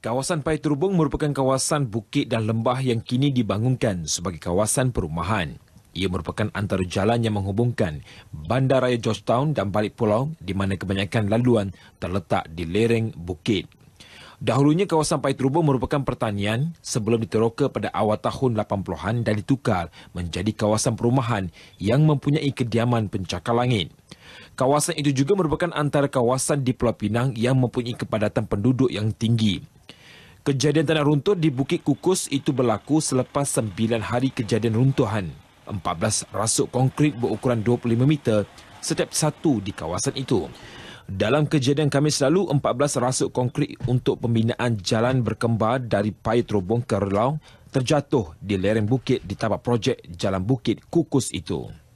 Kawasan Pai Terubung merupakan kawasan bukit dan lembah yang kini dibangunkan sebagai kawasan perumahan. Ia merupakan antara jalan yang menghubungkan Bandaraya Georgetown dan Balik Pulau di mana kebanyakan laluan terletak di lereng bukit. Dahulunya kawasan Pai Terubung merupakan pertanian sebelum diteroka pada awal tahun 80-an dan ditukar menjadi kawasan perumahan yang mempunyai kediaman pencakar langit. Kawasan itu juga merupakan antara kawasan di Pulau Pinang yang mempunyai kepadatan penduduk yang tinggi Kejadian tanah runtuh di Bukit Kukus itu berlaku selepas sembilan hari kejadian runtuhan. 14 rasuk konkrit berukuran 25 meter setiap satu di kawasan itu. Dalam kejadian Khamis lalu, 14 rasuk konkrit untuk pembinaan jalan berkembar dari Pai Terobong ke Relau terjatuh di lereng bukit di tapak projek Jalan Bukit Kukus itu.